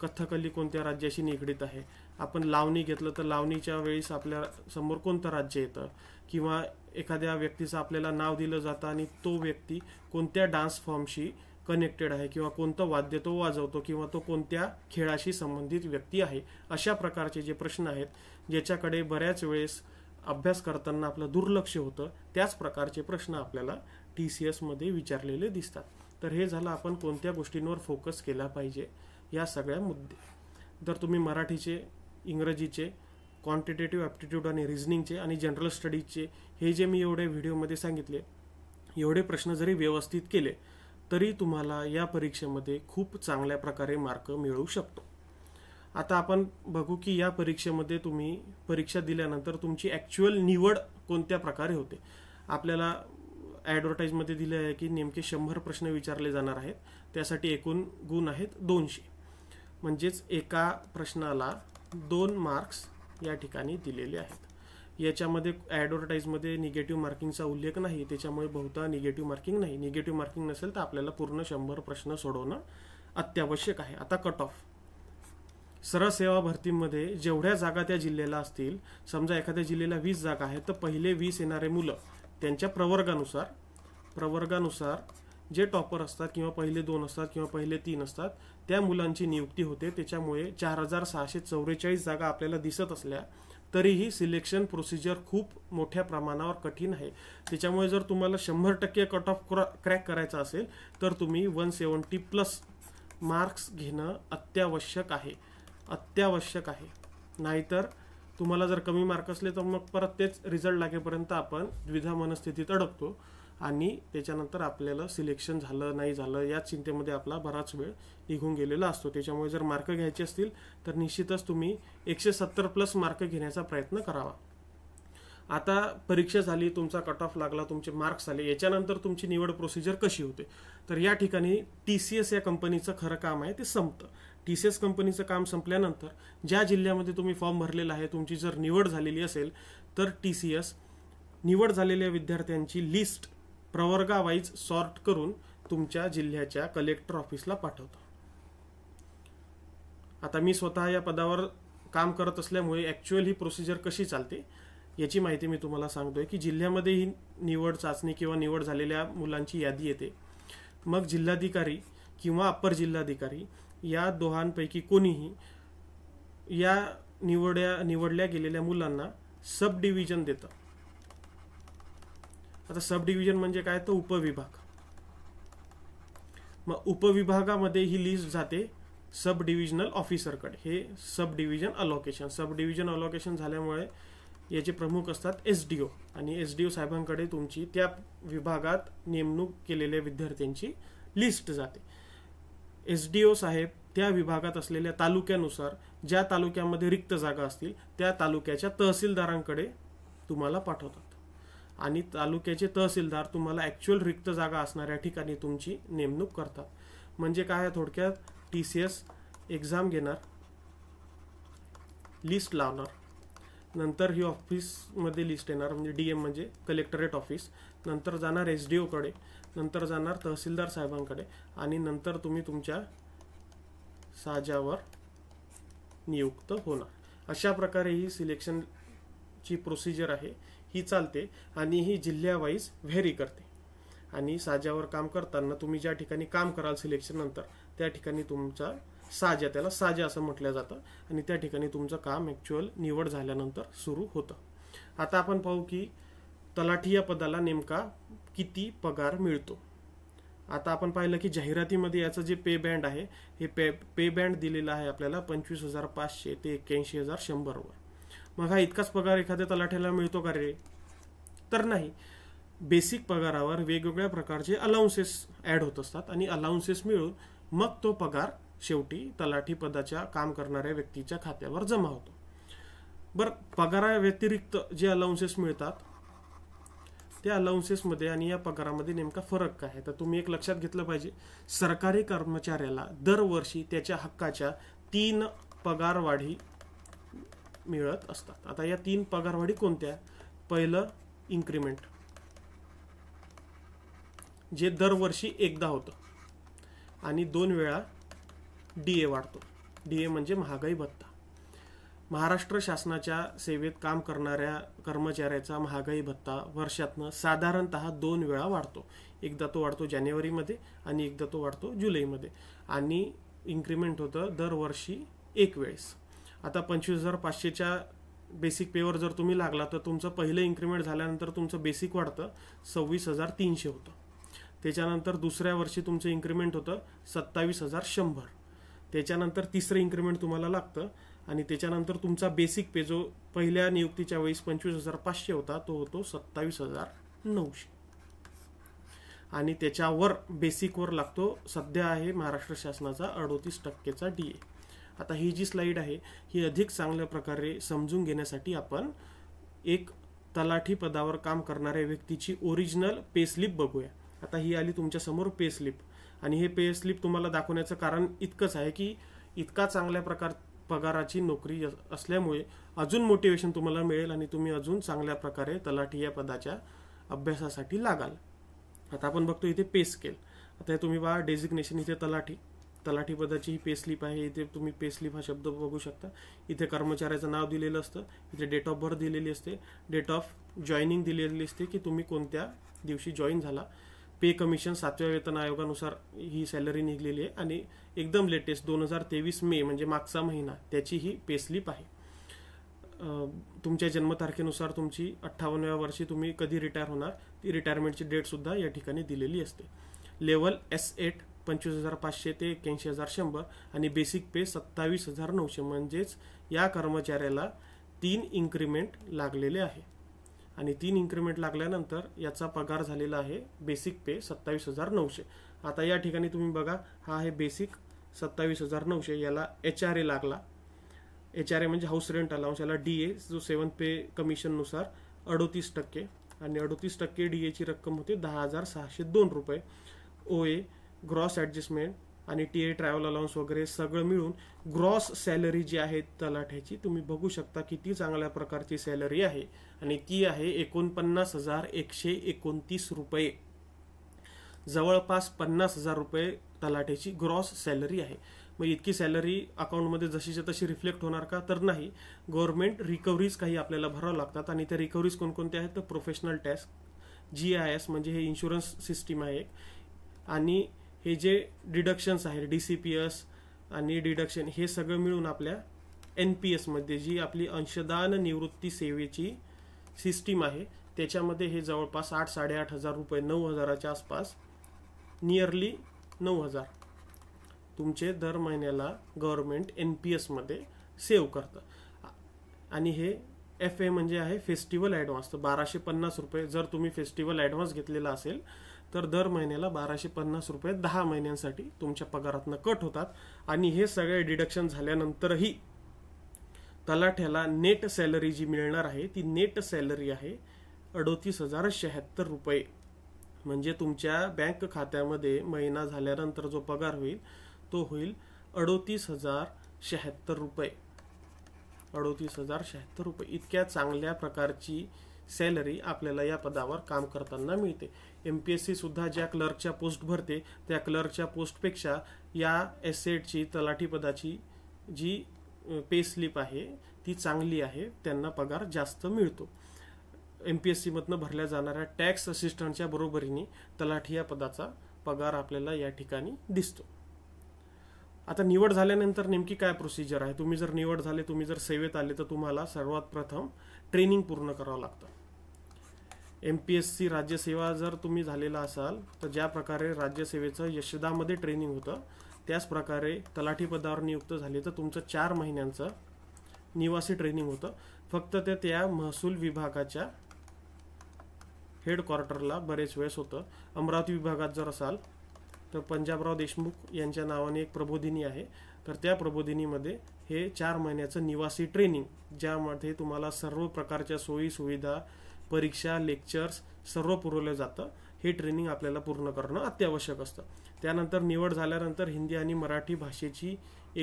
कथकली कोणत्या राज्याशी निगडीत आहे आपण लावणी घेतलं तर लावणीच्या वेळेस आपल्या समोर कोणतं राज्य येतं किंवा एखाद्या व्यक्तीचं आपल्याला नाव दिलं जातं आणि तो व्यक्ती कोणत्या डान्स फॉर्मशी कनेक्टेड आहे किंवा कोणतं वाद्य तो वाजवतो किंवा तो कोणत्या खेळाशी संबंधित व्यक्ती आहे अशा प्रकारचे जे प्रश्न आहेत ज्याच्याकडे बऱ्याच वेळेस अभ्यास करताना आपलं दुर्लक्ष होतं त्याच प्रकारचे प्रश्न आपल्याला टी सी एसमध्ये विचारलेले दिसतात तर हे झालं आपण कोणत्या गोष्टींवर फोकस केला पाहिजे या सगळ्या मुद्दे जर तुम्ही मराठीचे इंग्रजीचे क्वांटिटेटिव्ह ॲप्टिट्यूड आणि रिझनिंगचे आणि जनरल स्टडीजचे हे जे मी एवढे व्हिडिओमध्ये सांगितले एवढे प्रश्न जरी व्यवस्थित केले तरी तुम्हाला या परीक्षेमध्ये खूप चांगल्या प्रकारे मार्क मिळू शकतो आता आपण बघू की या परीक्षेमध्ये तुम्ही परीक्षा दिल्यानंतर तुमची ॲक्च्युअल निवड कोणत्या प्रकारे होते आपल्याला ॲडव्हर्टाईजमध्ये दिले आहे की नेमके शंभर प्रश्न विचारले जाणार आहेत त्यासाठी एकूण गुण आहेत दोनशे म्हणजेच एका प्रश्नाला दोन मार्क्स या ठिकाणी दिलेले आहेत याच्यामध्ये ॲडव्हर्टाईजमध्ये निगेटिव्ह मार्किंगचा उल्लेख नाही त्याच्यामुळे बहुता निगेटिव्ह मार्किंग नाही निगेटिव्ह मार्किंग नसेल तर आपल्याला पूर्ण शंभर प्रश्न सोडवणं अत्यावश्यक आहे आता कट ऑफ सरळ सेवा भरतीमध्ये जेवढ्या जागा त्या जिल्ह्याला असतील समजा एखाद्या जिल्ह्याला वीस जागा आहेत तर पहिले वीस येणारे मुलं त्यांच्या प्रवर्गानुसार प्रवर्गानुसार जे टॉपर असतात किंवा पहिले दोन असतात किंवा पहिले तीन असतात त्या मुलांची नियुक्ती होते त्याच्यामुळे चार हजार सहाशे चौवेचाळीस जागा आपल्याला दिसत असल्या तरीही सिलेक्शन प्रोसिजर खूप मोठ्या प्रमाणावर कठीण आहे त्याच्यामुळे जर तुम्हाला शंभर टक्के कट ऑफ क्रॉ क्रॅक करायचा असेल तर तुम्ही वन सेवन्टी प्लस मार्क्स घेणं अत्यावश्यक आहे अत्यावश्यक आहे नाहीतर तुम्हाला जर कमी मार्क असले तर मग परत तेच रिझल्ट लागेपर्यंत आपण द्विधा मनस्थितीत अडकतो आणि त्याच्यानंतर आपल्याला सिलेक्शन झालं नाही झालं या चिंतेमध्ये आपला बराच वेळ निघून गेलेला असतो त्याच्यामुळे जर मार्क घ्यायचे असतील तर निश्चितच तुम्ही एकशे सत्तर प्लस मार्क घेण्याचा प्रयत्न करावा आता परीक्षा झाली तुमचा कट ऑफ लागला तुमचे मार्क्स आले याच्यानंतर तुमची निवड प्रोसिजर कशी होते तर या ठिकाणी टी सी एस या कंपनीचं खरं काम आहे ते संपतं टी सी एस कंपनीचं काम संपल्यानंतर ज्या जिल्ह्यामध्ये तुम्ही फॉर्म भरलेला आहे तुमची जर निवड झालेली असेल तर टी सी एस निवड झालेल्या विद्यार्थ्यांची लिस्ट प्रवर्गावाईज सॉर्ट करून तुमच्या जिल्ह्याच्या कलेक्टर ऑफिसला पाठवतो आता मी स्वतः या पदावर काम करत असल्यामुळे ॲक्च्युअल ही प्रोसिजर कशी चालते याची माहिती मी तुम्हाला सांगतोय की जिल्ह्यामध्ये ही निवड चाचणी किंवा निवड झालेल्या मुलांची यादी येते मग जिल्हाधिकारी किंवा अप्पर जिल्हाधिकारी या दोहांपैकी कोणीही या निवड्या निवडल्या गेलेल्या मुलांना सब डिव्हिजन देतं आता सब डिव्हिजन म्हणजे काय तर उपविभाग मग उपविभागामध्ये ही लिस्ट जाते सब डिव्हिजनल ऑफिसरकडे हे sub division allocation sub division allocation झाल्यामुळे याचे प्रमुख असतात एस डी ओ आणि एस डी ओ साहेबांकडे तुमची त्या विभागात नेमणूक केलेल्या विद्यार्थ्यांची लिस्ट जाते एस डी ओ साहेब त्या विभागात असलेल्या तालुक्यानुसार ज्या तालुक्यामध्ये रिक्त जागा असतील त्या तालुक्याच्या तहसीलदारांकडे तुम्हाला पाठवतात आणि तालुक्याचे तहसीलदार तुम्हाला ॲक्च्युअल रिक्त जागा असणाऱ्या ठिकाणी तुमची नेमणूक करतात म्हणजे काय थोडक्यात टी सी एस एक्झाम घेणार लिस्ट लावणार नंतर ही ऑफिसमध्ये लिस्ट येणार म्हणजे डी एम म्हणजे कलेक्टरेट ऑफिस नंतर जाणार एस डी ओकडे नंतर जाणार तहसीलदार साहेबांकडे आणि नंतर तुम्ही तुमच्या साजावर नियुक्त होणार अशा प्रकारे ही सिलेक्शनची प्रोसिजर आहे ही चालते आणि ही जिल्ह्यावाईज व्हेरी करते आणि साज्यावर काम करताना तुम्ही ज्या ठिकाणी काम कराल सिलेक्शन नंतर त्या ठिकाणी तुमचा साजा त्याला साज्या असं म्हटलं जातं आणि त्या ठिकाणी तुमचं काम ॲक्च्युअल निवड झाल्यानंतर सुरू होतं आता आपण पाहू की तलाठी या पदाला नेमका किती पगार मिळतो आता आपण पाहिलं की जाहिरातीमध्ये याचं जे पे बँड आहे हे पे पे बँड दिलेलं आहे आपल्याला पंचवीस हजार पाचशे ते एक्क्याऐंशी हजार शंभरवर मग हा इतकाच पगार एखाद्या तलाठ्याला मिळतो का रे तर नाही बेसिक पगारावर वेगवेगळ्या प्रकारचे अलाउन्सेस ॲड होत असतात आणि अलाउन्सेस मिळून मग तो पगार शेवटी तलाठी पदाच्या काम करणाऱ्या व्यक्तीच्या खात्यावर जमा होतो बरं पगाराव्यतिरिक्त जे अलाउन्सेस मिळतात त्या अलाउन्सेसमध्ये आणि या पगारामध्ये नेमका फरक काय तर तुम्ही एक लक्षात घेतलं पाहिजे सरकारी कर्मचाऱ्याला दरवर्षी त्याच्या हक्काच्या तीन पगारवाढी मिळत असतात आता या तीन पगारवाढी कोणत्या पहिलं इन्क्रीमेंट जे दरवर्षी एकदा होतं आणि दोन वेळा डी ए वाढतो डी ए म्हणजे महागाई भत्ता महाराष्ट्र शासनाच्या सेवेत काम करणाऱ्या कर्मचाऱ्याचा महागाई भत्ता वर्षातनं साधारणत दोन वेळा वाढतो एकदा तो वाढतो जानेवारीमध्ये आणि एकदा तो वाढतो जुलैमध्ये आणि इन्क्रीमेंट होतं दरवर्षी एक वेळेस आता पंचवीस हजार पाचशेच्या बेसिक पेवर जर तुम्ही लागला तर तुमचं पहिलं इन्क्रीमेंट झाल्यानंतर तुमचं बेसिक वाढतं सव्वीस हजार तीनशे होतं त्याच्यानंतर दुसऱ्या वर्षी तुमचं इन्क्रीमेंट होतं सत्तावीस हजार शंभर त्याच्यानंतर तिसरं इन्क्रीमेंट तुम्हाला लागतं आणि त्याच्यानंतर तुमचा बेसिक पे जो पहिल्या नियुक्तीच्या वेळेस पंचवीस हजार पाचशे होता तो होतो सत्तावीस हजार नऊशे आणि त्याच्यावर बेसिकवर लागतो सध्या आहे महाराष्ट्र शासनाचा अडोतीस टक्केचा डी ए आता ही जी स्लाईड आहे ही अधिक चांगल्या प्रकारे समजून घेण्यासाठी आपण एक तलाठी पदावर काम करणाऱ्या व्यक्तीची ओरिजिनल पेस्लिप बघूया आता ही आली तुमच्यासमोर पेस्लिप आणि हे पेस्लिप तुम्हाला दाखवण्याचं कारण इतकंच आहे की इतका चांगल्या प्रकार पगाराची नोकरी असल्यामुळे अजून मोटिवेशन तुम्हाला मिळेल आणि तुम्ही अजून चांगल्या प्रकारे तलाठी या पदाच्या अभ्यासासाठी लागाल आता आपण बघतो इथे पे स्केल आता हे तुम्ही बघा डेजिग्नेशन इथे तलाठी तलाठी पदाची ही पेस्लिप आहे इथे तुम्ही पेस्लिप हा शब्द बघू शकता इथे कर्मचाऱ्याचं नाव दिलेलं असतं इथे डेट ऑफ बर्थ दिलेली असते डेट ऑफ जॉईनिंग दिलेली असते की तुम्ही कोणत्या दिवशी जॉईन झाला पे कमिशन सातव्या वेतन आयोगानुसार ही सॅलरी निघलेली आहे आणि एकदम लेटेस्ट दोन हजार तेवीस मे म्हणजे मागचा महिना त्याची ही पेस्लिप आहे तुमच्या जन्मतारखेनुसार तुमची अठ्ठावन्नव्या वर्षी तुम्ही कधी रिटायर होणार ती रिटायरमेंटची डेटसुद्धा या ठिकाणी दिलेली असते लेवल एस एट पंचवीस हजार पाचशे ते एक्क्याऐंशी हजार शंभर आणि बेसिक पे सत्तावीस हजार नऊशे म्हणजेच या कर्मचाऱ्याला तीन इन्क्रीमेंट लागलेले आहे आणि तीन इन्क्रीमेंट लागल्यानंतर याचा पगार झालेला आहे बेसिक पे सत्तावीस हजार नऊशे आता या ठिकाणी तुम्ही बघा हा आहे बेसिक सत्तावीस हजार नऊशे याला एच आर ए लागला एच आर ए म्हणजे हाऊस रेंट अलाउन्स याला डी ए जो सेवन पे कमिशननुसार अडोतीस टक्के आणि अडोतीस टक्के डी एची रक्कम होते दहा हजार सहाशे दोन रुपये ओ ए ग्रॉस ॲडजस्टमेंट आणि टी ए ट्रॅव्हल अलाउन्स वगैरे सगळं मिळून ग्रॉस सॅलरी जी आहे तलाठ्याची तुम्ही बघू शकता किती चांगल्या प्रकारची सॅलरी आहे आणि ती आहे एकोणपन्नास हजार एकशे एकोणतीस रुपये जवळपास पन्नास हजार रुपये तलाठ्याची ग्रॉस सॅलरी आहे मग इतकी सॅलरी अकाउंटमध्ये जशीच्या तशी रिफ्लेक्ट होणार का तर नाही गव्हर्नमेंट रिकव्हरीज काही आपल्याला भरावं लागतात आणि त्या रिकव्हरीज कोणकोणत्या आहेत तर professional tax G I S म्हणजे हे इन्शुरन्स सिस्टीम आहे आणि हे जे डिडक्शन्स आहेत डी सी पी एस आणि डिडक्शन हे सगळं मिळून आपल्या एन पी एसमध्ये जी आपली अंशदान निवृत्ती सेवेची सिस्टीम आहे त्याच्यामध्ये हे जवळपास आठ साडेआठ हजार रुपये नऊ हजाराच्या आसपास नियरली नऊ हजार तुमचे दर महिन्याला गव्हर्मेंट एन पी एसमध्ये सेव्ह करतं आणि हे एफ ए म्हणजे आहे फेस्टिवल ॲडव्हान्स तर बाराशे पन्नास रुपये जर तुम्ही फेस्टिवल ॲडव्हान्स घेतलेला असेल तर दर महिन्याला बाराशे पन्नास रुपये दहा महिन्यांसाठी तुमच्या पगारातनं कट होतात आणि हे सगळे डिडक्शन झाल्यानंतरही तलाठ्याला नेट सॅलरी जी मिळणार आहे ती नेट सॅलरी आहे अडोतीस हजार शहात्तर रुपये म्हणजे तुमच्या बँक खात्यामध्ये महिना झाल्यानंतर जो पगार होईल तो होईल अडोतीस हजार शहात्तर रुपये अडोतीस हजार शहात्तर रुपये इतक्या चांगल्या प्रकारची सॅलरी आपल्याला या पदावर काम करताना मिळते एम पी एस सुद्धा ज्या क्लर्कच्या पोस्ट भरते त्या क्लर्कच्या पोस्टपेक्षा या एस तलाठी पदाची जी पे स्लिप आहे ती चांगली आहे त्यांना पगार जास्त मिळतो एम पी एस सीमधनं भरल्या जाणाऱ्या टॅक्स असिस्टंटच्या बरोबरीने तलाठी या पदाचा पगार आपल्याला या ठिकाणी दिसतो आता निवड झाल्यानंतर नेमकी काय प्रोसिजर आहे तुम्ही जर निवड झाले तुम्ही जर सेवेत आले तर तुम्हाला सर्वात प्रथम ट्रेनिंग पूर्ण करावं लागतं एम पी एस सी राज्यसेवा जर तुम्ही झालेला असाल तर ज्या प्रकारे राज्यसेवेचं यशदामध्ये ट्रेनिंग होतं त्याच प्रकारे तलाठी पदावर नियुक्त झाले तर तुमचं चार महिन्यांचं निवासी ट्रेनिंग होतं फक्त ते त्या महसूल विभागाच्या हेड बरेच वेळेस होतं अमरावती विभागात जर असाल तर पंजाबराव देशमुख यांच्या नावाने एक प्रबोधिनी आहे तर त्या प्रबोधिनीमध्ये हे चार महिन्याचं निवासी ट्रेनिंग ज्यामध्ये तुम्हाला सर्व प्रकारच्या सोयी सुविधा परीक्षा लेक्चर्स सर्व पुरवलं जातं हे ट्रेनिंग आपल्याला पूर्ण करणं अत्यावश्यक असतं त्यानंतर निवड झाल्यानंतर हिंदी आणि मराठी भाषेची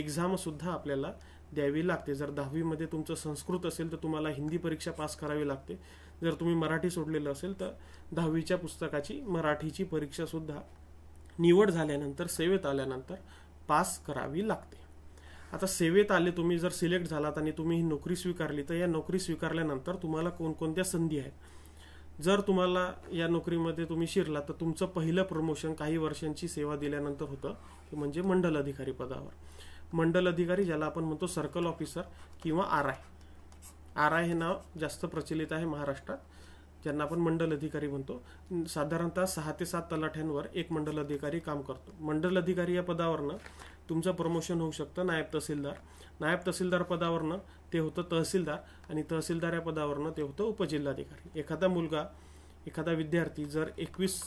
एक्झामसुद्धा आपल्याला द्यावी लागते जर दहावीमध्ये तुमचं संस्कृत असेल तर तुम्हाला हिंदी परीक्षा पास करावी लागते जर तुम्ही मराठी सोडलेलं असेल तर दहावीच्या पुस्तकाची मराठीची परीक्षासुद्धा निवड झाल्यानंतर सेवेत आल्यानंतर पास करावी लागते आता सेवेत आले तुम्ही जर सिलेक्ट झालात आणि तुम्ही ही नोकरी स्वीकारली तर या नोकरी स्वीकारल्यानंतर तुम्हाला कोणकोणत्या संधी आहेत जर तुम्हाला या नोकरीमध्ये तुम्ही शिरला तर तुमचं पहिलं प्रमोशन काही वर्षांची सेवा दिल्यानंतर होतं ते म्हणजे मंडल अधिकारी पदावर मंडल अधिकारी ज्याला आपण म्हणतो सर्कल ऑफिसर किंवा आर आय आर आय हे नाव जास्त प्रचलित आहे महाराष्ट्रात ज्यांना आपण मंडल अधिकारी म्हणतो साधारणतः सहा ते सात तलाठ्यांवर एक मंडल अधिकारी काम करतो मंडल अधिकारी या पदावरनं तुमचं प्रमोशन होऊ शकतं नायब तहसीलदार नायब तहसीलदार पदावरनं ते होतं तहसीलदार आणि तहसीलदार या पदावरनं ते होतं उपजिल्हाधिकारी एखादा मुलगा एखादा विद्यार्थी जर एकवीस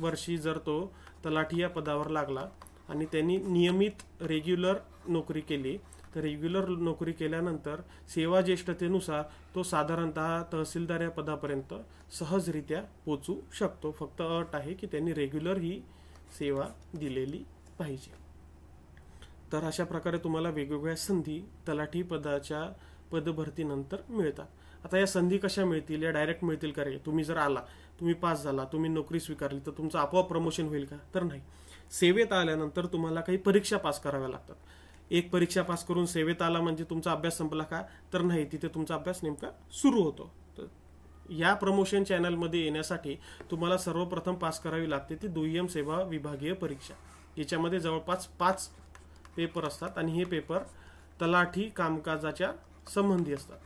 वर्षी जर तो तलाठी या पदावर लागला आणि त्यांनी नियमित रेग्युलर नोकरी केली तर रेग्युलर नोकरी केल्यानंतर सेवा ज्येष्ठतेनुसार तो साधारणतः तहसीलदार या पदापर्यंत सहजरित्या पोचू शकतो फक्त अट आहे की त्यांनी रेग्युलर ही सेवा दिलेली पाहिजे तर अशा प्रकारे तुम्हाला वेगवेगळ्या संधी तलाठी पदाच्या पदभरतीनंतर मिळतात आता या संधी कशा मिळतील या डायरेक्ट मिळतील का रे तुम्ही जर आला तुम्ही पास झाला तुम्ही नोकरी स्वीकारली तर तुमचं आपोआप प्रमोशन होईल का तर नाही सेवेत आल्यानंतर तुम्हाला काही परीक्षा पास कराव्या लागतात एक परीक्षा पास करून सेवेत आला म्हणजे तुमचा अभ्यास संपला का तर नाही तिथे तुमचा अभ्यास नेमका सुरू होतो तर या प्रमोशन चॅनलमध्ये येण्यासाठी तुम्हाला सर्वप्रथम पास करावी लागते ती दुय्यम सेवा विभागीय परीक्षा याच्यामध्ये जवळपास पाच पेपर असतात आणि हे पेपर तलाठी कामकाजाच्या संबंधी असतात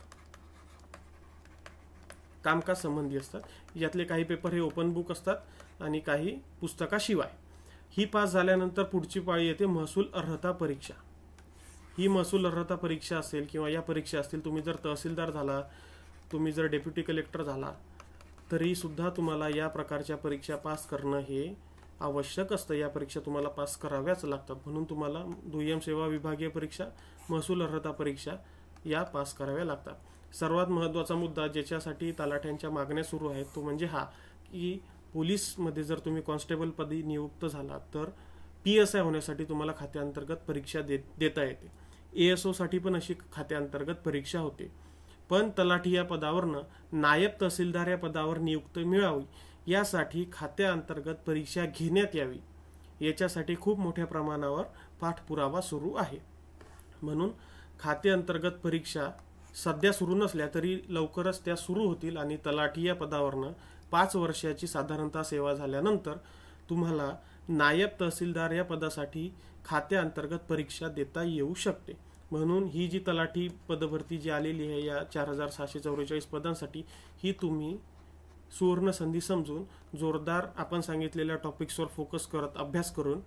कामकाज संबंधी असतात यातले काही पेपर हे ओपन बुक असतात आणि काही पुस्तकाशिवाय ही पास झाल्यानंतर पुढची पाळी येते महसूल अर्हता परीक्षा ही महसूल अर्हता परीक्षा असेल किंवा या परीक्षा असतील तुम्ही जर तहसीलदार झाला तुम्ही जर डेप्युटी कलेक्टर झाला तरीसुद्धा तुम्हाला या प्रकारच्या परीक्षा पास करणं हे आवश्यक असतं या परीक्षा तुम्हाला पास कराव्याच लागतात म्हणून तुम्हाला दुय्यम सेवा विभागीय परीक्षा महसूल अर्हता परीक्षा या पास कराव्या लागतात सर्वात महत्त्वाचा मुद्दा ज्याच्यासाठी तलाठ्यांच्या मागण्या सुरू आहेत तो म्हणजे हा की पोलीसमध्ये जर तुम्ही कॉन्स्टेबलपदी नियुक्त झाला तर पी एस आय होण्यासाठी तुम्हाला खात्यांतर्गत परीक्षा दे देता येते ए एस ओसाठी पण अशी खात्याअंतर्गत परीक्षा होते पण तलाठी या पदावरनं नायब तहसीलदार या पदावर नियुक्त मिळावी यासाठी खात्याअंतर्गत परीक्षा घेण्यात यावी याच्यासाठी खूप मोठ्या प्रमाणावर पाठपुरावा सुरू आहे म्हणून खात्याअंतर्गत परीक्षा सध्या सुरू नसल्या तरी लवकरच त्या सुरू होतील आणि तलाठी या पदावरनं पाच वर्षाची साधारणतः सेवा झाल्यानंतर तुम्हाला नायब तहसीलदार या पदासाठी खात्याअंतर्गत परीक्षा देता येऊ शकते म्हणून ही जी तलाठी पदभरती जी आलेली आहे या चार हजार सहाशे चौवेचाळीस पदांसाठी ही तुम्ही सुवर्ण संधी समजून जोरदार आपण सांगितलेल्या टॉपिक्सवर फोकस करत अभ्यास करून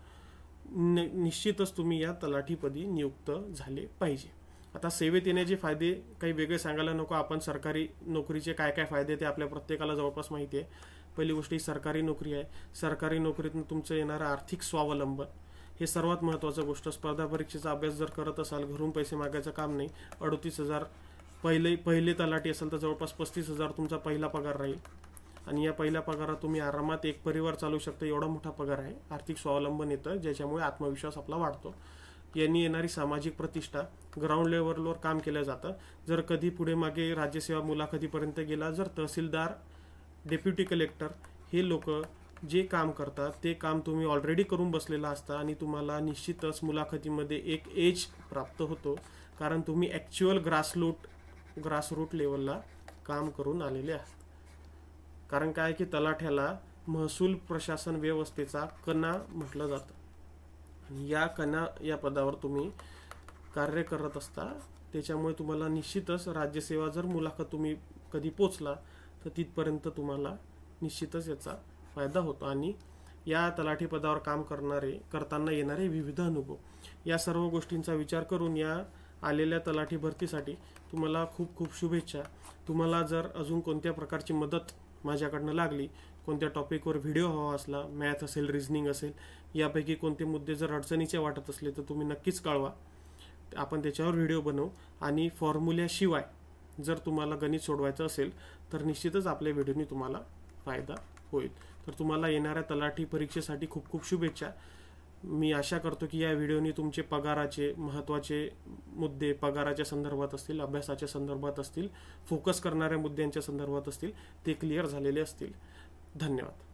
नि निश्चितच तुम्ही या तलाठीपदी नियुक्त झाले पाहिजे आता सेवेत येण्याचे फायदे काही वेगळे सांगायला नको आपण सरकारी नोकरीचे काय काय फायदे ते आपल्या प्रत्येकाला जवळपास माहिती आहे पहिली गोष्ट ही सरकारी नोकरी आहे सरकारी नोकरीतून तुमचं येणारं आर्थिक स्वावलंबन हे सर्वात महत्त्वाचं गोष्ट स्पर्धा परीक्षेचा अभ्यास जर करत असाल घरून पैसे मागायचं काम नाही अडतीस हजार पहिले पहिले तलाठी असेल तर जवळपास पस्तीस हजार तुमचा पहिला पगार राहील आणि या पहिल्या पगारात तुम्ही आरामात एक परिवार चालू शकता एवढा मोठा पगार आहे आर्थिक स्वावलंबन येतं ज्याच्यामुळे आत्मविश्वास आपला वाढतो यांनी येणारी सामाजिक प्रतिष्ठा ग्राउंड लेवलवर काम केलं जातं जर कधी पुढे मागे राज्यसेवा मुलाखतीपर्यंत गेला जर तहसीलदार डेप्युटी कलेक्टर हे लोक जे काम करतात ते काम तुम्ही ऑलरेडी करून बसलेला असता आणि तुम्हाला निश्चितच मुलाखतीमध्ये एक एज प्राप्त होतो कारण तुम्ही ॲक्च्युअल ग्रासलूट ग्रासरूट लेवलला काम करून आलेले आहात कारण काय की तलाठ्याला महसूल प्रशासन व्यवस्थेचा कणा म्हटलं जातं या कणा या पदावर तुम्ही कार्य करत असता त्याच्यामुळे तुम्हाला निश्चितच राज्यसेवा जर मुलाखत तुम्ही कधी पोचला तर तिथपर्यंत तुम्हाला निश्चितच याचा फायदा होतो आणि या तलाठी पदावर काम करणारे करताना येणारे विविध अनुभव या सर्व गोष्टींचा विचार करून या आलेल्या तलाठी भरतीसाठी तुम्हाला खूप खूप शुभेच्छा तुम्हाला जर अजून कोणत्या प्रकारची मदत माझ्याकडनं लागली कोणत्या टॉपिकवर व्हिडिओ हवा असला मॅथ असेल रिझनिंग असेल यापैकी कोणते मुद्दे जर अडचणीचे वाटत असले तर तुम्ही नक्कीच कळवा आपण त्याच्यावर व्हिडिओ बनवू आणि फॉर्म्युल्याशिवाय जर तुम्हाला गणित सोडवायचं असेल तर निश्चितच आपल्या व्हिडिओने तुम्हाला फायदा होईल तर तुम्हाला येणाऱ्या तलाठी परीक्षेसाठी खूप खूप शुभेच्छा मी आशा करतो की या व्हिडिओनी तुमचे पगाराचे महत्त्वाचे मुद्दे पगाराच्या संदर्भात असतील अभ्यासाच्या संदर्भात असतील फोकस करणाऱ्या मुद्द्यांच्या संदर्भात असतील ते क्लिअर झालेले असतील धन्यवाद